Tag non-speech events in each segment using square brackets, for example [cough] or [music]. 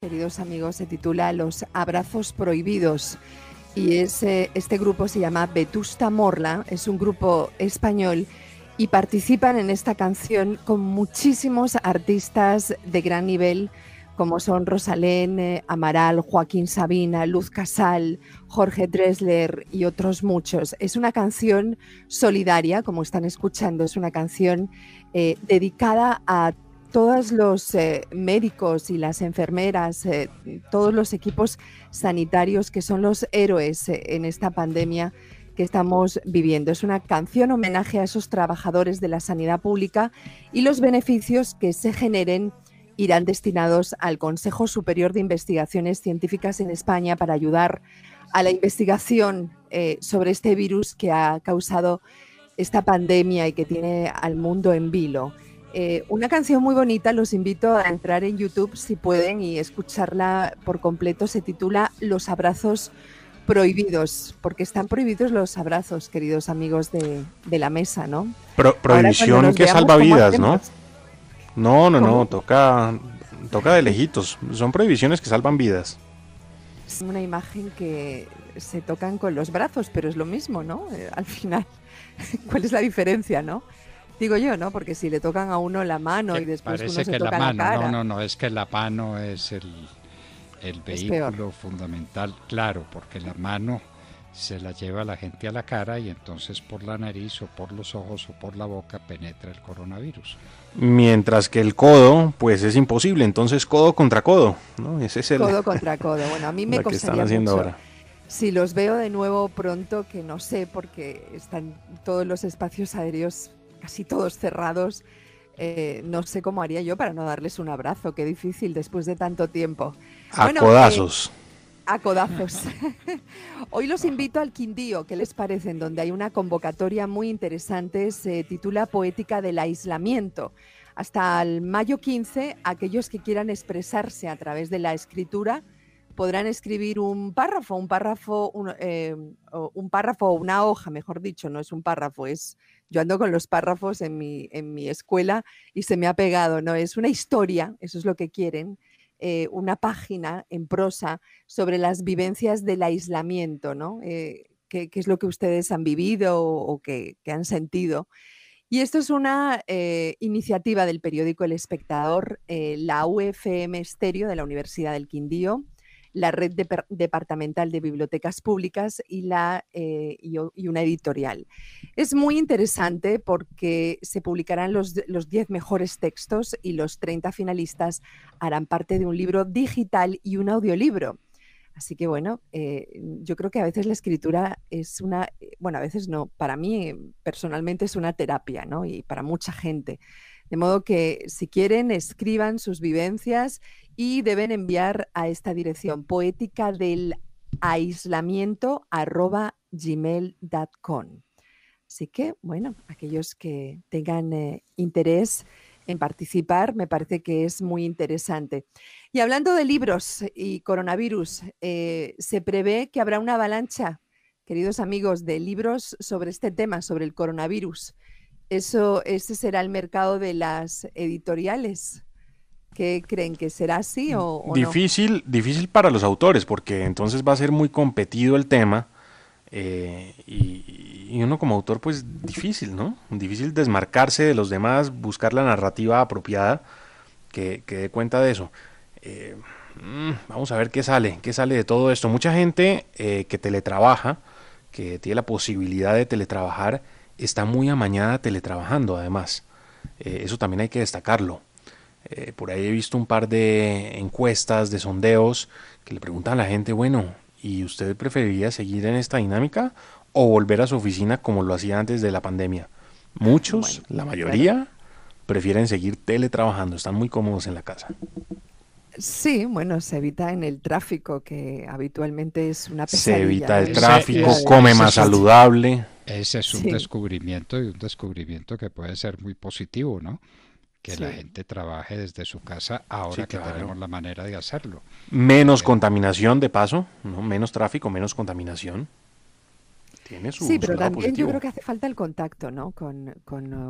queridos amigos, se titula Los Abrazos Prohibidos. Y eh, este grupo se llama Vetusta Morla, es un grupo español y participan en esta canción con muchísimos artistas de gran nivel, como son Rosalén, eh, Amaral, Joaquín Sabina, Luz Casal, Jorge Dresler y otros muchos. Es una canción solidaria, como están escuchando, es una canción eh, dedicada a todos los eh, médicos y las enfermeras, eh, todos los equipos sanitarios que son los héroes eh, en esta pandemia que estamos viviendo. Es una canción homenaje a esos trabajadores de la sanidad pública y los beneficios que se generen irán destinados al Consejo Superior de Investigaciones Científicas en España para ayudar a la investigación sobre este virus que ha causado esta pandemia y que tiene al mundo en vilo. Eh, una canción muy bonita, los invito a entrar en YouTube si pueden y escucharla por completo. Se titula Los abrazos prohibidos, porque están prohibidos los abrazos, queridos amigos de, la mesa, ¿no? prohibición que salva vidas, ¿no? No, no, no no, toca, toca de lejitos. Son prohibiciones que salvan vidas. Es una imagen que se tocan con los brazos, pero es lo mismo, ¿no? Eh, al final, [laughs] ¿cuál es la diferencia, no? Digo yo, ¿no? Porque si le tocan a uno la mano y después uno se que toca la, cara. No, no, no, es que la mano es el, el vehículo fundamental, claro, porque la mano se la lleva la gente a la cara y entonces por la nariz o por los ojos o por la boca penetra el coronavirus. Mientras que el codo, pues es imposible, entonces codo contra codo, ¿no? Ese es el... Codo contra codo, bueno, a mí [laughs] me costaría Si los veo de nuevo pronto, que no sé, porque están todos los espacios aéreos casi todos cerrados. Eh, no sé cómo haría yo para no darles un abrazo, qué difícil después de tanto tiempo. A codazos. Eh, a codazos. [laughs] Hoy los invito al Quindío, ¿qué les parece? En donde hay una convocatoria muy interesante, se titula Poética del Aislamiento. Hasta el mayo 15, aquellos que quieran expresarse a través de la escritura, podrán escribir un párrafo, un párrafo, em, un, párrafo o una hoja, mejor dicho, no es un párrafo, es yo ando con los párrafos en mi, escuela y se me ha pegado, ¿no? Es una historia, eso es lo que quieren, eh, una página en prosa sobre las vivencias del aislamiento, ¿no? Eh, qué, es lo que ustedes han vivido o, que, han sentido. Y esto es una eh, iniciativa del periódico El Espectador, la UFM Estéreo de la Universidad del Quindío, la red departamental de bibliotecas públicas y, la, eh, y, una editorial. Es muy interesante porque se publicarán los, los 10 mejores textos y los 30 finalistas harán parte de un libro digital y un audiolibro. Así que bueno, eh, yo creo que a veces la escritura es una, eh, bueno, a veces no, para mí personalmente es una terapia, ¿no? Y para mucha gente. De modo que si quieren, escriban sus vivencias y deben enviar a esta dirección poética del aislamiento arroba gmail.com. Así que, bueno, aquellos que tengan eh, interés en participar, me parece que es muy interesante. Y hablando de libros y coronavirus, eh, se prevé que habrá una avalancha, queridos amigos, de libros sobre este tema, sobre el coronavirus. Eso, ese será el mercado de las editoriales ¿Qué creen que será así o, difícil, Difícil para los autores, porque entonces va a ser muy competido el tema. Eh, y, uno como autor, pues difícil, ¿no? Difícil desmarcarse de los demás, buscar la narrativa apropiada que, dé cuenta de eso. Eh, mm, vamos a ver qué sale, qué sale de todo esto. Mucha gente eh, que teletrabaja, que tiene la posibilidad de teletrabajar, está muy amañada teletrabajando además. eso también hay que destacarlo. Eh, por ahí he visto un par de encuestas, de sondeos, que le preguntan a la gente, bueno, ¿y usted preferiría seguir en esta dinámica o volver a su oficina como lo hacía antes de la pandemia? Muchos, la mayoría, prefieren seguir teletrabajando, están muy cómodos en la casa. Sí, bueno, se evita en el tráfico, que habitualmente es una pesadilla. Se evita el tráfico, come más saludable. Ese es un descubrimiento y un descubrimiento que puede ser muy positivo, ¿no? que la gente trabaje desde su casa ahora que tenemos la manera de hacerlo. Menos eh, contaminación de paso, ¿no? menos tráfico, menos contaminación. Tiene su, sí, pero también yo creo que hace falta el contacto ¿no? Con,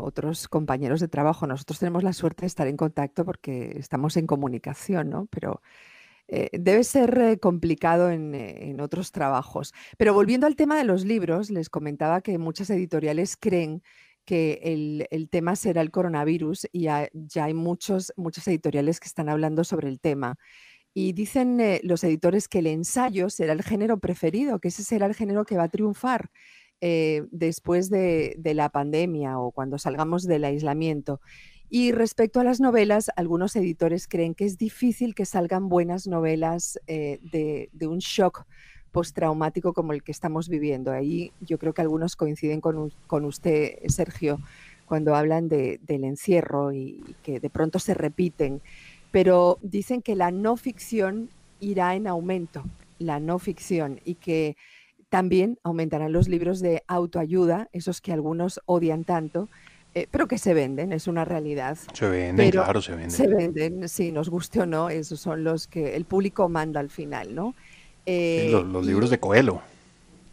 otros compañeros de trabajo. Nosotros tenemos la suerte de estar en contacto porque estamos en comunicación, ¿no? pero eh, debe ser eh, complicado en, en otros trabajos. Pero volviendo al tema de los libros, les comentaba que muchas editoriales creen que el, tema será el coronavirus y ya, hay muchos, muchos editoriales que están hablando sobre el tema. Y dicen eh, los editores que el ensayo será el género preferido, que ese será el género que va a triunfar eh, después de, la pandemia o cuando salgamos del aislamiento. Y respecto a las novelas, algunos editores creen que es difícil que salgan buenas novelas eh, de, de, un shock postraumático como el que estamos viviendo. Ahí yo creo que algunos coinciden con, con usted, Sergio, cuando hablan de, del encierro y, que de pronto se repiten. Pero dicen que la no ficción irá en aumento, la no ficción, y que también aumentarán los libros de autoayuda, esos que algunos odian tanto, eh, pero que se venden, es una realidad. Se venden, claro, se venden. Se venden, si nos guste o no, esos son los que el público manda al final, ¿no? Eh, los, libros de Coelho.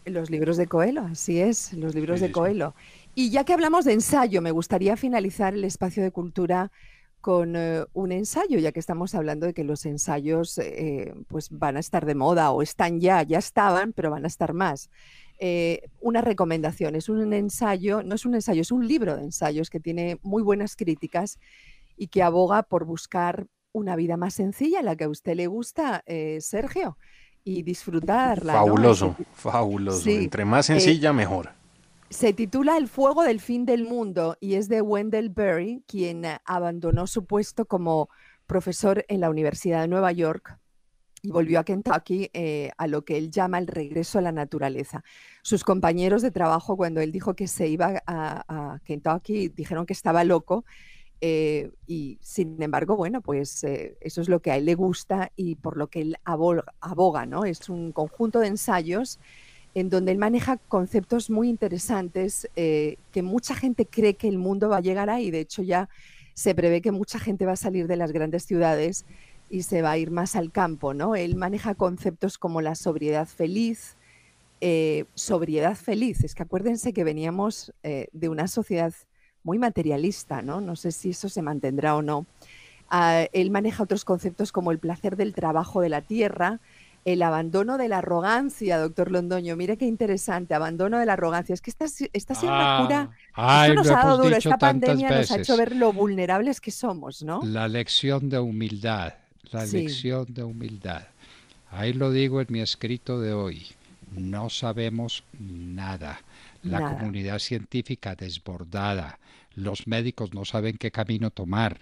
Los libros de Coelho, así es, los libros de Coelho. Y ya que hablamos de ensayo, me gustaría finalizar el espacio de cultura con eh, un ensayo, ya que estamos hablando de que los ensayos eh, pues van a estar de moda o están ya, ya estaban, pero van a estar más. una recomendación, es un ensayo, no es un ensayo, es un libro de ensayos que tiene muy buenas críticas y que aboga por buscar una vida más sencilla, la que a usted le gusta, Sergio y disfrutarla. Fabuloso, fabuloso. Entre más eh, sencilla, mejor. Se titula El fuego del fin del mundo y es de Wendell Berry, quien eh, abandonó su puesto como profesor en la Universidad de Nueva York y volvió a Kentucky eh, a lo que él llama el regreso a la naturaleza. Sus compañeros de trabajo, cuando él dijo que se iba a Kentucky, dijeron que estaba loco eh, y sin embargo, bueno, pues eh, eso es lo que a él le gusta y por lo que él aboga, ¿no? Es un conjunto de ensayos en donde él maneja conceptos muy interesantes eh, que mucha gente cree que el mundo va a llegar ahí. De hecho, ya se prevé que mucha gente va a salir de las grandes ciudades y se va a ir más al campo, ¿no? Él maneja conceptos como la sobriedad feliz, sobriedad feliz. Es que acuérdense que veníamos de una sociedad muy materialista, ¿no? No sé si eso se mantendrá o no. Ah, él maneja otros conceptos como el placer del trabajo de la tierra, el abandono de la arrogancia, doctor Londoño. Mire qué interesante, abandono de la arrogancia. Es que esta, esta una cura. Ah, nos ha dado duro. Esta pandemia nos ha hecho ver lo vulnerables que somos, ¿no? La lección de humildad, la lección de humildad. Ahí lo digo en mi escrito de hoy. No sabemos nada la comunidad científica desbordada, los médicos no saben qué camino tomar,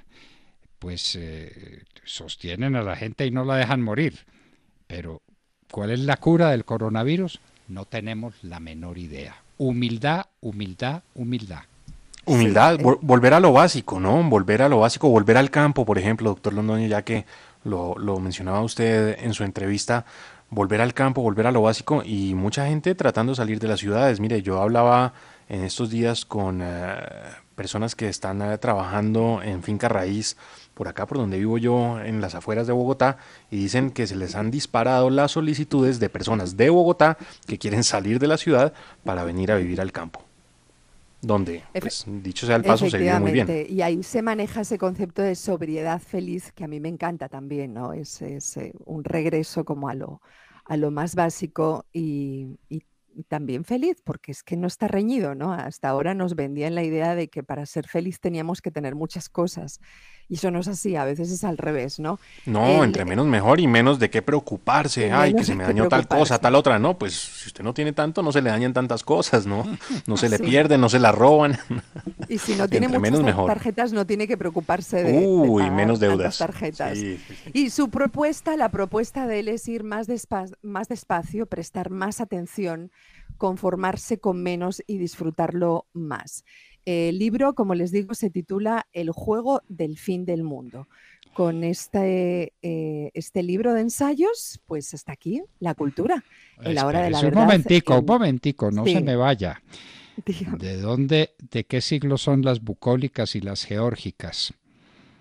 pues eh, sostienen a la gente y no la dejan morir. Pero, ¿cuál es la cura del coronavirus? No tenemos la menor idea. Humildad, humildad, humildad. Humildad, eh. volver a lo básico, ¿no? Volver a lo básico, volver al campo, por ejemplo, doctor Londoño, ya que lo, lo mencionaba usted en su entrevista, volver al campo, volver a lo básico y mucha gente tratando de salir de las ciudades. Mire, yo hablaba en estos días con eh, personas que están eh, trabajando en finca raíz por acá, por donde vivo yo, en las afueras de Bogotá, y dicen que se les han disparado las solicitudes de personas de Bogotá que quieren salir de la ciudad para venir a vivir al campo donde, pues, dicho sea el paso, se muy bien. Y ahí se maneja ese concepto de sobriedad feliz que a mí me encanta también, ¿no? Es, es eh, un regreso como a lo, a lo más básico y, y, también feliz, porque es que no está reñido, ¿no? Hasta ahora nos vendían la idea de que para ser feliz teníamos que tener muchas cosas y eso no es así, a veces es al revés, ¿no? No, entre menos mejor y menos de qué preocuparse. Ay, que se me dañó tal cosa, tal otra. No, pues si usted no tiene tanto, no se le dañan tantas cosas, ¿no? [laughs] No se le pierden, no se la roban. Y si no [laughs] tiene muchas tarjetas, no tiene que preocuparse de, Uy, menos deudas. tarjetas. y su propuesta, la propuesta de él es ir más, más despacio, prestar más atención, conformarse con menos y disfrutarlo más. El libro, como les digo, se titula El juego del fin del mundo. Con este, eh, este libro de ensayos, pues hasta aquí la cultura. En la hora de la un momentico, un momentico, no se me vaya. [laughs] ¿De dónde, de qué siglo son las bucólicas y las geórgicas?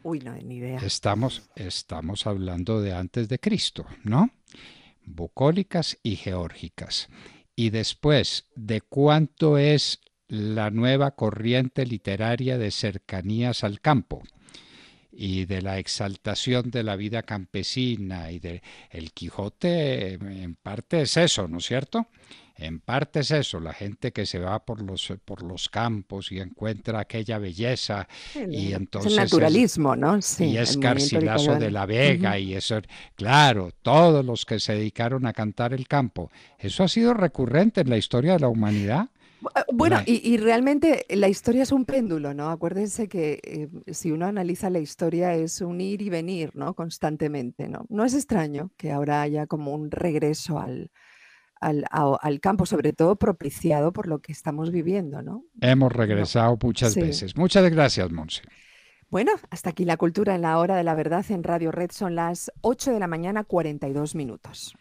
Uy, no, ni idea. Estamos, estamos hablando de antes de Cristo, ¿no? Bucólicas y geórgicas. Y después, ¿de cuánto es la nueva corriente literaria de cercanías al campo y de la exaltación de la vida campesina y de el Quijote en parte es eso, ¿no es cierto? En parte es eso, la gente que se va por los por los campos y encuentra aquella belleza y entonces el naturalismo, ¿no? Sí, y es Carcilazo de la Vega y eso, claro, todos los que se dedicaron a cantar el campo, eso ha sido recurrente en la historia de la humanidad Ah, bueno, y, realmente la historia es un péndulo, ¿no? Acuérdense que eh, si uno analiza la historia es un ir y venir, ¿no? Constantemente, ¿no? No es extraño que ahora haya como un regreso al, al, campo, sobre todo propiciado por lo que estamos viviendo, ¿no? Hemos regresado muchas veces. Muchas gracias, Monse. Bueno, hasta aquí la cultura en la hora de la verdad en Radio Red son las 8 de la mañana, 42 minutos.